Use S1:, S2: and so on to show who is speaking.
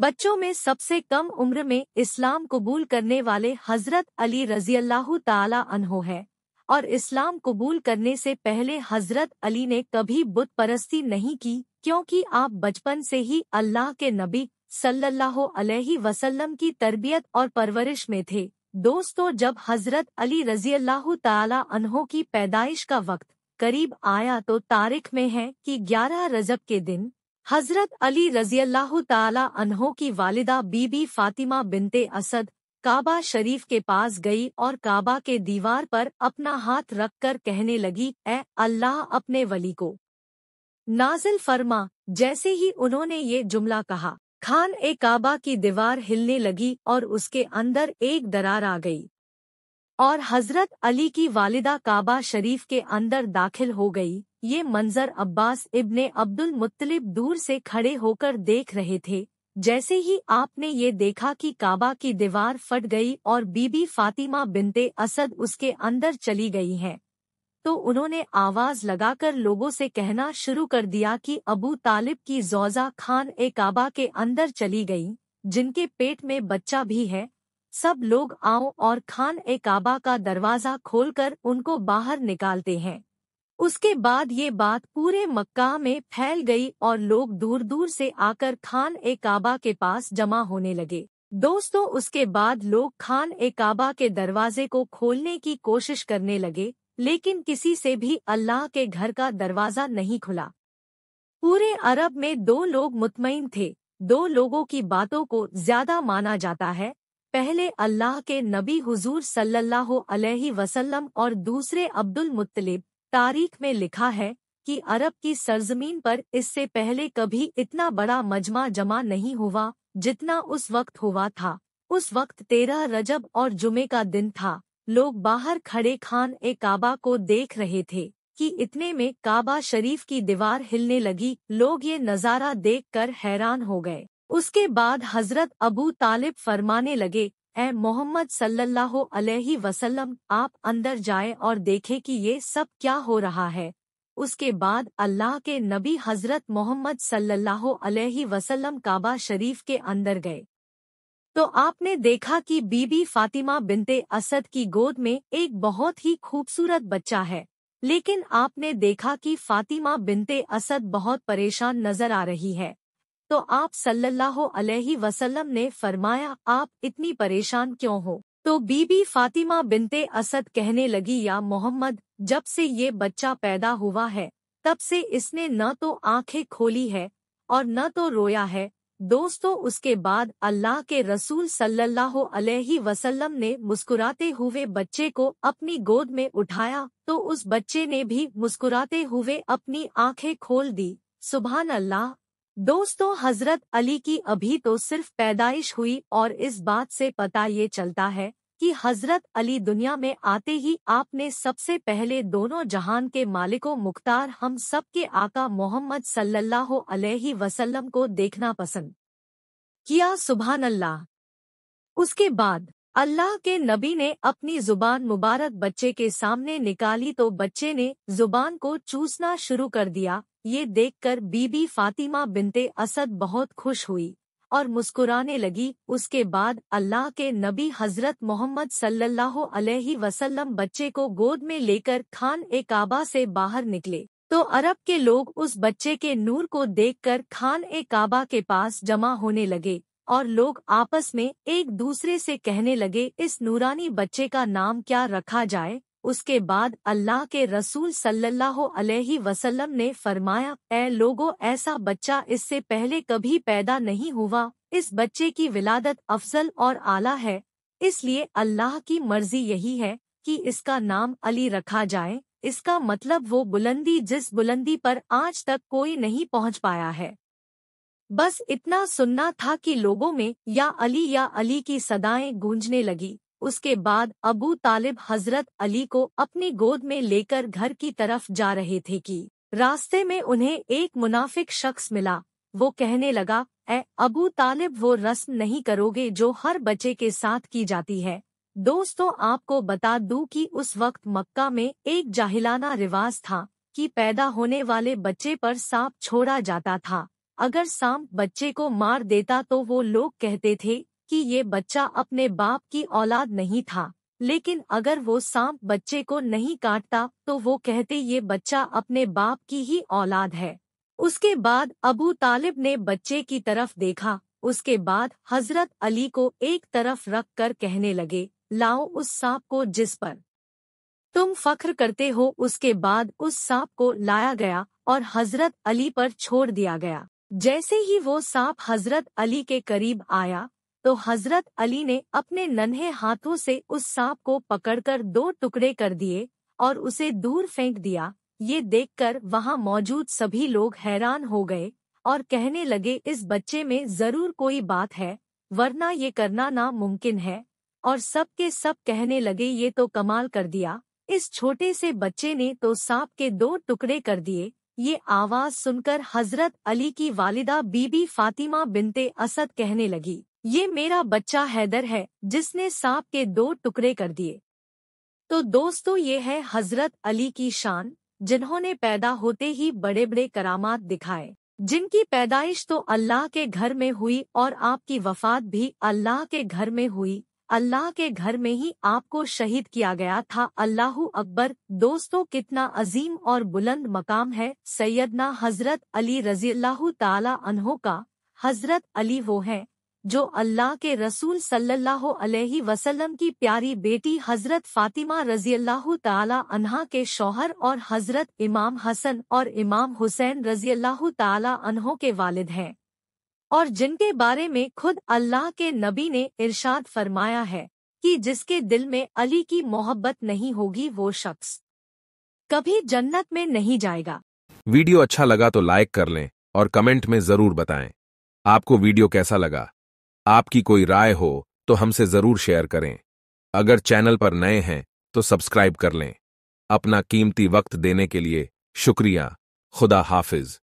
S1: बच्चों में सबसे कम उम्र में इस्लाम कबूल करने वाले हजरत अली रजील्लाहू ताला अनहो है और इस्लाम कबूल करने से पहले हजरत अली ने कभी बुत परस्ती नहीं की क्योंकि आप बचपन से ही अल्लाह के नबी सल्लल्लाहु अलैहि वसल्लम की तरबियत और परवरिश में थे दोस्तों जब हजरत अली रजील्लाहू ताला अनहो की पैदाइश का वक्त करीब आया तो तारीख में है कि 11 रजब के दिन हजरत अली रजील्लाह ताला अनहो की वालिदा बीबी फातिमा बिनते असद काबा शरीफ के पास गई और काबा के दीवार पर अपना हाथ रखकर कहने लगी ए अल्लाह अपने वली को नाजिल फरमा जैसे ही उन्होंने ये जुमला कहा खान ए काबा की दीवार हिलने लगी और उसके अंदर एक दरार आ गई और हजरत अली की वालिदा काबा शरीफ के अंदर दाखिल हो गई ये मंजर अब्बास इब्ने अब्दुल मुत्तलिब दूर से खड़े होकर देख रहे थे जैसे ही आपने ये देखा कि काबा की दीवार फट गई और बीबी फातिमा बिनते असद उसके अंदर चली गई हैं तो उन्होंने आवाज लगाकर लोगों से कहना शुरू कर दिया कि अबू तालिब की जोज़ा खान ए काबा के अंदर चली गई जिनके पेट में बच्चा भी है सब लोग आओ और खान ए काबा का दरवाज़ा खोलकर उनको बाहर निकालते हैं उसके बाद ये बात पूरे मक्का में फैल गई और लोग दूर दूर से आकर खान ए काबा के पास जमा होने लगे दोस्तों उसके बाद लोग खान ए काबा के दरवाजे को खोलने की कोशिश करने लगे लेकिन किसी से भी अल्लाह के घर का दरवाज़ा नहीं खुला पूरे अरब में दो लोग मुतमिन थे दो लोगों की बातों को ज्यादा माना जाता है पहले अल्लाह के नबी हुजूर सल्लल्लाहु अलैहि वसल्लम और दूसरे अब्दुल मुत्तलिब तारीख में लिखा है कि अरब की सरजमीन पर इससे पहले कभी इतना बड़ा मजमा जमा नहीं हुआ जितना उस वक्त हुआ था उस वक्त तेरह रजब और जुमे का दिन था लोग बाहर खड़े खान ए काबा को देख रहे थे कि इतने में काबा शरीफ की दीवार हिलने लगी लोग ये नज़ारा देखकर हैरान हो गए उसके बाद हजरत अबू तालिब फरमाने लगे ए मोहम्मद सल्लल्लाहु अलैहि वसल्लम आप अंदर जाए और देखें कि ये सब क्या हो रहा है उसके बाद अल्लाह के नबी हजरत मोहम्मद सल्लल्लाहु अलैहि वसल्लम काबा शरीफ के अंदर गए तो आपने देखा कि बीबी फातिमा बिनते असद की गोद में एक बहुत ही खूबसूरत बच्चा है लेकिन आपने देखा कि फातिमा बिनते असद बहुत परेशान नजर आ रही है तो आप सल्लल्लाहु अलैहि वसल्लम ने फरमाया आप इतनी परेशान क्यों हो तो बीबी फातिमा बिनते असद कहने लगी या मोहम्मद जब से ये बच्चा पैदा हुआ है तब से इसने न तो आंखें खोली है और न तो रोया है दोस्तों उसके बाद अल्लाह के रसूल सल्लल्लाहु अलैहि वसल्लम ने मुस्कुराते हुए बच्चे को अपनी गोद में उठाया तो उस बच्चे ने भी मुस्कुराते हुए अपनी आंखें खोल दी सुबह अल्लाह दोस्तों हजरत अली की अभी तो सिर्फ पैदाइश हुई और इस बात से पता ये चलता है कि हजरत अली दुनिया में आते ही आपने सबसे पहले दोनों जहान के मालिकों मुख्तार हम सब के आका मोहम्मद सल्लल्लाहु अलैहि वसल्लम को देखना पसंद किया सुबहान अल्लाह उसके बाद अल्लाह के नबी ने अपनी जुबान मुबारक बच्चे के सामने निकाली तो बच्चे ने जुबान को चूसना शुरू कर दिया ये देखकर बीबी फातिमा बिनते असद बहुत खुश हुई और मुस्कुराने लगी उसके बाद अल्लाह के नबी हजरत मोहम्मद सल्लल्लाहु अलैहि वसल्लम बच्चे को गोद में लेकर खान ए काबा से बाहर निकले तो अरब के लोग उस बच्चे के नूर को देखकर खान ए काबा के पास जमा होने लगे और लोग आपस में एक दूसरे से कहने लगे इस नूरानी बच्चे का नाम क्या रखा जाए उसके बाद अल्लाह के रसूल सल्लल्लाहु अलैहि वसल्लम ने फरमाया ए लोगो ऐसा बच्चा इससे पहले कभी पैदा नहीं हुआ इस बच्चे की विलादत अफजल और आला है इसलिए अल्लाह की मर्जी यही है कि इसका नाम अली रखा जाए इसका मतलब वो बुलंदी जिस बुलंदी पर आज तक कोई नहीं पहुंच पाया है बस इतना सुनना था कि लोगों में या अली या अली की सदाएं गूंजने लगी उसके बाद अबू तालिब हजरत अली को अपनी गोद में लेकर घर की तरफ जा रहे थे कि रास्ते में उन्हें एक मुनाफिक शख्स मिला वो कहने लगा ए अबू तालिब वो रस्म नहीं करोगे जो हर बच्चे के साथ की जाती है दोस्तों आपको बता दूं कि उस वक्त मक्का में एक जाहिलाना रिवाज था कि पैदा होने वाले बच्चे पर सांप छोड़ा जाता था अगर सांप बच्चे को मार देता तो वो लोग कहते थे कि ये बच्चा अपने बाप की औलाद नहीं था लेकिन अगर वो सांप बच्चे को नहीं काटता तो वो कहते ये बच्चा अपने बाप की ही औलाद है उसके बाद अबू तालिब ने बच्चे की तरफ देखा उसके बाद हजरत अली को एक तरफ रख कर कहने लगे लाओ उस सांप को जिस पर तुम फख्र करते हो उसके बाद उस सांप को लाया गया और हजरत अली पर छोड़ दिया गया जैसे ही वो सांप हजरत अली के करीब आया तो हजरत अली ने अपने नन्हे हाथों से उस सांप को पकड़कर दो टुकड़े कर दिए और उसे दूर फेंक दिया ये देखकर वहां मौजूद सभी लोग हैरान हो गए और कहने लगे इस बच्चे में जरूर कोई बात है वरना ये करना नामुमकिन है और सब के सब कहने लगे ये तो कमाल कर दिया इस छोटे से बच्चे ने तो सांप के दो टुकड़े कर दिए ये आवाज सुनकर हजरत अली की वालिदा बीबी फातिमा बिनते असद कहने लगी ये मेरा बच्चा हैदर है जिसने सांप के दो टुकड़े कर दिए तो दोस्तों ये है हजरत अली की शान जिन्होंने पैदा होते ही बड़े बड़े करामात दिखाए जिनकी पैदाइश तो अल्लाह के घर में हुई और आपकी वफात भी अल्लाह के घर में हुई अल्लाह के घर में ही आपको शहीद किया गया था अल्लाह अकबर दोस्तों कितना अजीम और बुलंद मकाम है सैयदना हजरत अली रजील्ला तला अनहो का हजरत अली वो हैं जो अल्लाह के रसूल सल्लल्लाहु अलैहि वसल्लम की प्यारी बेटी हज़रत फ़ातिमा रज़ील्लाहु ताला अनहा के शौहर और हज़रत इमाम हसन और इमाम हुसैन रज़ील्लाहु ताला अनहों के वालिद हैं और जिनके बारे में खुद अल्लाह के नबी ने इरशाद फरमाया है कि जिसके दिल में अली की मोहब्बत नहीं होगी वो शख्स कभी जन्नत में नहीं जाएगा वीडियो अच्छा लगा तो लाइक कर लें और कमेंट में ज़रूर बताएं आपको वीडियो कैसा लगा आपकी कोई राय हो तो हमसे जरूर शेयर करें अगर चैनल पर नए हैं तो सब्सक्राइब कर लें अपना कीमती वक्त देने के लिए शुक्रिया खुदा हाफिज